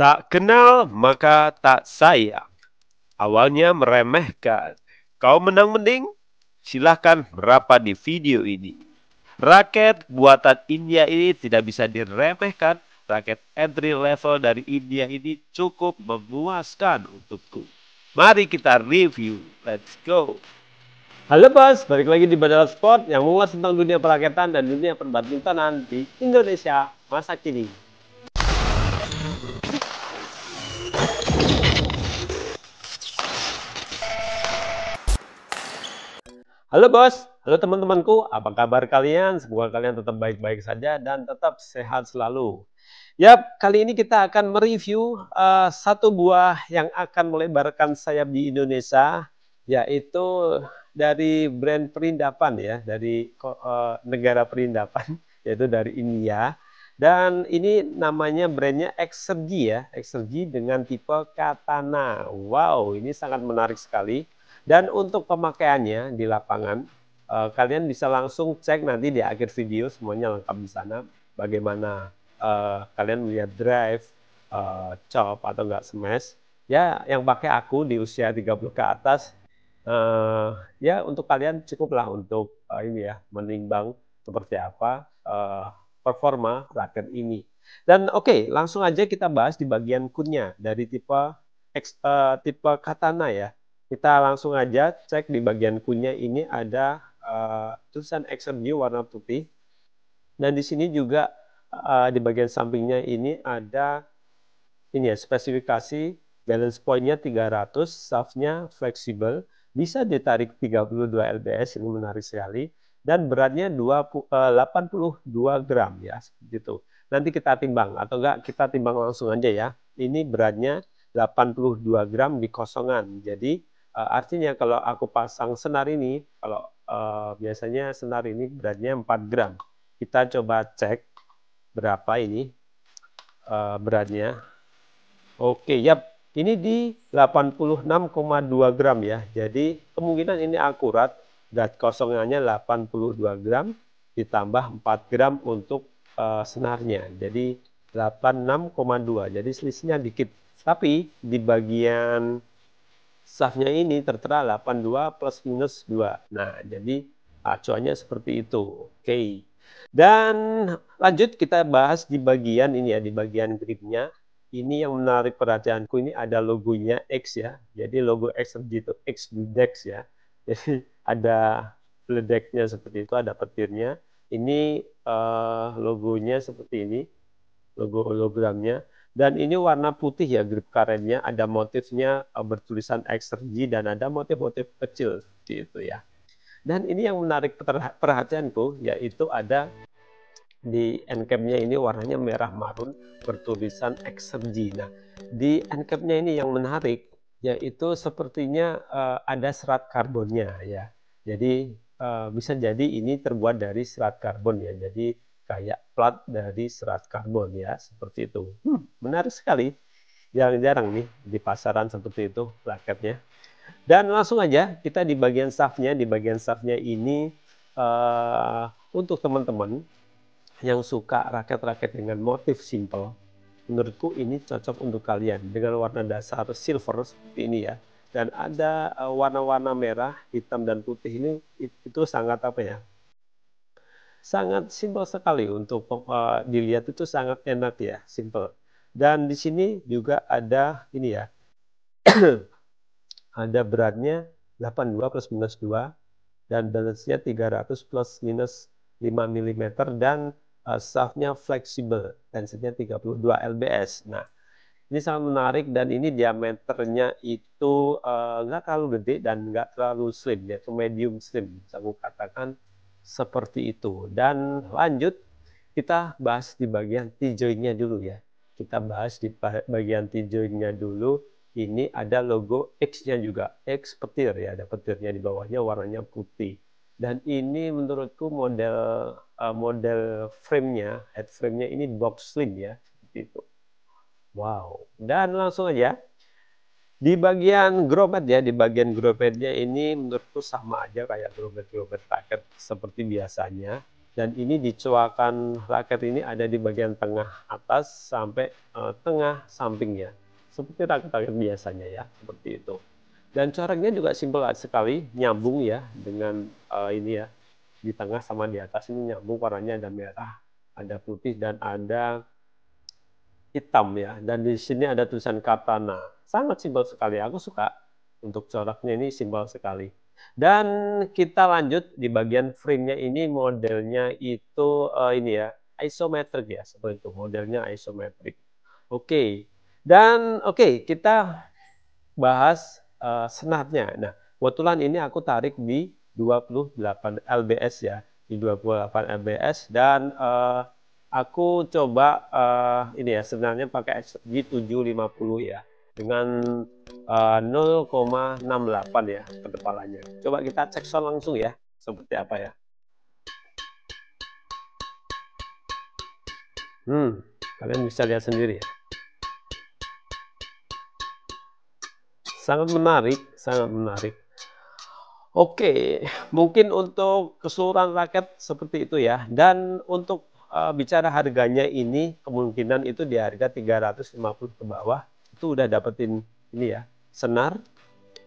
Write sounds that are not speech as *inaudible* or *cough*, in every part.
Tak kenal maka tak sayang. Awalnya meremehkan. Kau menang mending? Silahkan berapa di video ini. Raket buatan India ini tidak bisa diremehkan. Raket entry level dari India ini cukup memuaskan untukku. Mari kita review. Let's go. Halo bos, balik lagi di Badal Sport yang mengulas tentang dunia perakitan dan dunia perbadmintonan di Indonesia masa kini. Halo bos, halo teman-temanku, apa kabar kalian? Semoga kalian tetap baik-baik saja dan tetap sehat selalu. Yap, kali ini kita akan mereview uh, satu buah yang akan melebarkan sayap di Indonesia, yaitu dari brand Perindapan ya, dari uh, negara Perindapan, *laughs* yaitu dari India. Dan ini namanya brandnya Exergy ya, Exergy dengan tipe Katana. Wow, ini sangat menarik sekali dan untuk pemakaiannya di lapangan, uh, kalian bisa langsung cek nanti di akhir video semuanya lengkap di sana. Bagaimana uh, kalian melihat drive, uh, chop atau enggak smash. Ya, yang pakai aku di usia 30 ke atas, uh, ya untuk kalian cukuplah untuk uh, ini ya, menimbang seperti apa uh, performa raket ini. Dan oke, okay, langsung aja kita bahas di bagian kunnya dari tipe uh, tipe katana ya. Kita langsung aja cek di bagian kunyah ini ada uh, tulisan Excel warna putih. Dan di sini juga uh, di bagian sampingnya ini ada ini ya spesifikasi balance pointnya 300, shaftnya fleksibel, bisa ditarik 32 lbs ini menarik sekali dan beratnya 20, uh, 82 gram ya seperti itu. Nanti kita timbang atau enggak kita timbang langsung aja ya. Ini beratnya 82 gram di kosongan. Jadi Eh, artinya kalau aku pasang senar ini, kalau uh, biasanya senar ini beratnya 4 gram. Kita coba cek berapa ini uh, beratnya. Oke, yap. Ini di 86,2 gram ya. Jadi kemungkinan ini akurat. Berat kosongannya 82 gram ditambah 4 gram untuk uh, senarnya. Jadi 86,2. Jadi selisihnya dikit. Tapi di bagian safnya ini tertera 82 plus minus 2. Nah, jadi acuannya ah, seperti itu. Oke. Okay. Dan lanjut kita bahas di bagian ini ya, di bagian gridnya. Ini yang menarik perhatianku ini ada logonya X ya. Jadi logo X itu X Dex ya. *laughs* Jadi ada ledeknya seperti itu, ada petirnya. Ini uh, logonya seperti ini, logo hologramnya. Dan ini warna putih ya grip karetnya, ada motifnya eh, bertulisan XRG dan ada motif-motif kecil seperti itu ya. Dan ini yang menarik perhatianku yaitu ada di endcapnya ini warnanya merah marun bertulisan XRG. Nah, di endcapnya ini yang menarik yaitu sepertinya uh, ada serat karbonnya ya. Jadi uh, bisa jadi ini terbuat dari serat karbon ya. Jadi kayak plat dari serat karbon ya, seperti itu. Hmm. Benar sekali jarang-jarang nih di pasaran seperti itu raketnya dan langsung aja kita di bagian staffnya di bagian staffnya ini uh, untuk teman-teman yang suka raket-raket dengan motif simple menurutku ini cocok untuk kalian dengan warna dasar silver seperti ini ya dan ada eh, warna-warna merah hitam dan putih ini itu sangat apa ya sangat simpel sekali untuk uh, dilihat itu sangat enak ya simple dan di sini juga ada ini ya. *clears throat* ada beratnya 82 plus minus 2 dan balance-nya 300 plus minus 5 mm dan uh, shaftnya fleksibel tensinya 32 lbs. Nah, ini sangat menarik dan ini diameternya itu uh, nggak uh, terlalu gede dan nggak terlalu slim, yaitu medium slim. Bisa aku katakan seperti itu. Dan lanjut kita bahas di bagian tijoingnya dulu ya kita bahas di bagian tinjunya dulu ini ada logo X-nya juga X petir ya ada petirnya di bawahnya warnanya putih dan ini menurutku model uh, model framenya head nya ini box slim ya seperti itu wow dan langsung aja di bagian grommet ya di bagian grommetnya ini menurutku sama aja kayak grommet grommet paket seperti biasanya dan ini dicuakan raket ini ada di bagian tengah atas sampai uh, tengah sampingnya seperti raket-raket biasanya ya seperti itu dan coraknya juga simpel sekali nyambung ya dengan uh, ini ya di tengah sama di atas ini nyambung warnanya ada merah ada putih dan ada hitam ya dan di sini ada tulisan katana sangat simpel sekali aku suka untuk coraknya ini simpel sekali dan kita lanjut di bagian frame-nya ini modelnya itu uh, ini ya, isometric ya seperti itu, modelnya isometric. Oke. Okay. Dan oke, okay, kita bahas uh, eh, senatnya. Nah, kebetulan ini aku tarik di 28 LBS ya, di 28 LBS dan uh, aku coba uh, ini ya sebenarnya pakai G750 ya dengan uh, eh, 0,68 ya ketebalannya. Coba kita cek sound langsung ya seperti apa ya. Hmm, kalian bisa lihat sendiri ya. Sangat menarik, sangat menarik. Oke, mungkin untuk keseluruhan raket seperti itu ya. Dan untuk uh, bicara harganya ini kemungkinan itu di harga 350 ke bawah itu udah dapetin ini ya senar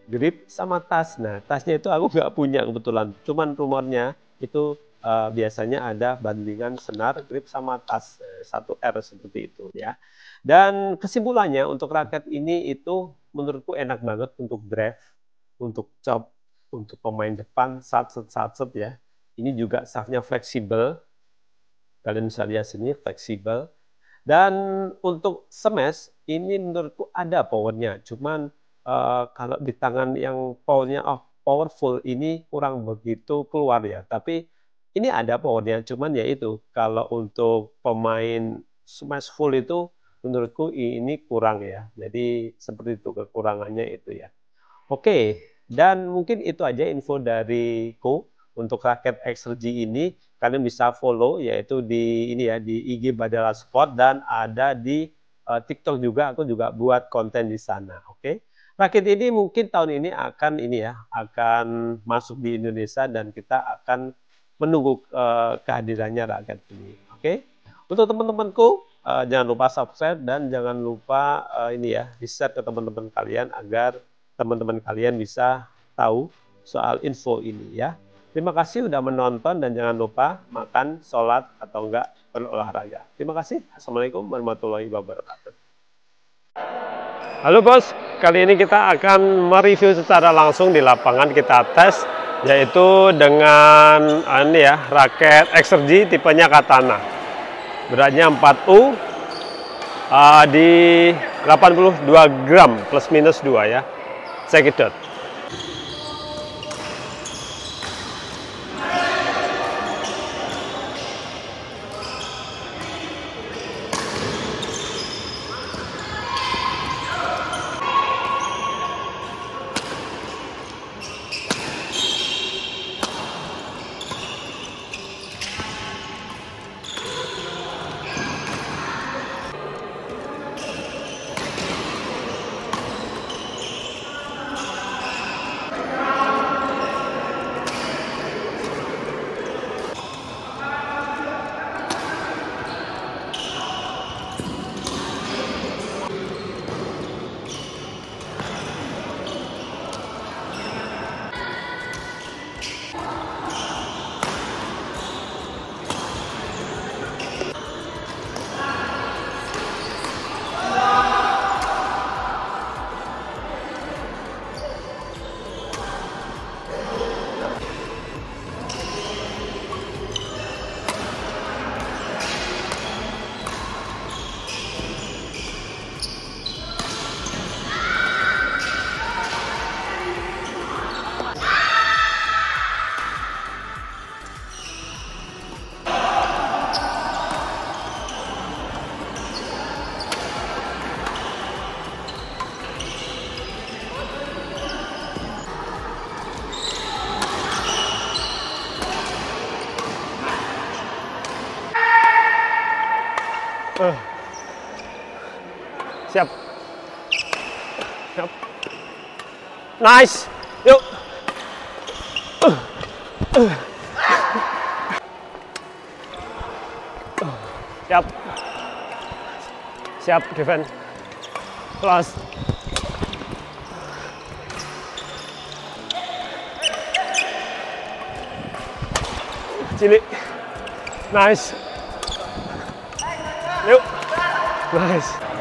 grip sama tas nah tasnya itu aku *laughs* nggak punya kebetulan cuman rumornya itu uh, biasanya ada bandingan senar, grip sama tas eh, satu R seperti itu ya. Dan kesimpulannya untuk raket ini itu menurutku enak banget untuk drive, untuk chop, untuk pemain depan satset satset ya. Ini juga safnya fleksibel. Kalian bisa lihat sini fleksibel. Dan untuk smash ini menurutku ada powernya, cuman uh, kalau di tangan yang powernya oh, powerful ini kurang begitu keluar ya. Tapi ini ada powernya, cuman yaitu kalau untuk pemain smash full itu menurutku ini kurang ya. Jadi seperti itu kekurangannya itu ya. Oke, dan mungkin itu aja info dari ku untuk raket XRG ini kalian bisa follow yaitu di ini ya di IG Badala Sport dan ada di uh, TikTok juga aku juga buat konten di sana. Oke. Okay? raket ini mungkin tahun ini akan ini ya akan masuk di Indonesia dan kita akan menunggu uh, kehadirannya raket ini. Oke. Okay? Untuk teman-temanku uh, jangan lupa subscribe dan jangan lupa uh, ini ya di-share ke teman-teman kalian agar teman-teman kalian bisa tahu soal info ini ya. Terima kasih sudah menonton dan jangan lupa makan, sholat, atau enggak berolahraga. Terima kasih. Assalamualaikum warahmatullahi wabarakatuh. Halo bos, kali ini kita akan mereview secara langsung di lapangan kita tes yaitu dengan ini ya raket XRG tipenya Katana. Beratnya 4U uh, ah, di 82 gram plus minus 2 ya. out. Yep. Nice. Yep. Uh, uh. Siap. Siap, Devin. Plus. Cilik. Nice. Yuk. Nice.